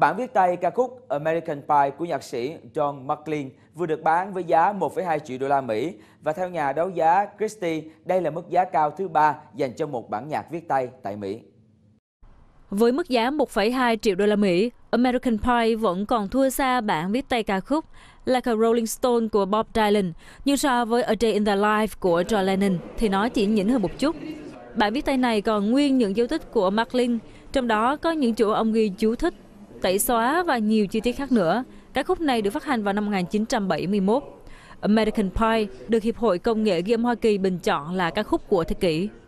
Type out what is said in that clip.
Bản viết tay ca khúc American Pie của nhạc sĩ John McLean vừa được bán với giá 1,2 triệu đô la Mỹ và theo nhà đấu giá Christie, đây là mức giá cao thứ ba dành cho một bản nhạc viết tay tại Mỹ. Với mức giá 1,2 triệu đô la Mỹ, American Pie vẫn còn thua xa bản viết tay ca khúc Like a Rolling Stone của Bob Dylan, nhưng so với A Day in the Life của John Lennon thì nó chỉ nhỉnh hơn một chút. Bản viết tay này còn nguyên những dấu tích của McLean trong đó có những chỗ ông ghi chú thích tẩy xóa và nhiều chi tiết khác nữa. Cái khúc này được phát hành vào năm 1971. American Pie được Hiệp hội Công nghệ Game Hoa Kỳ bình chọn là ca khúc của thế kỷ.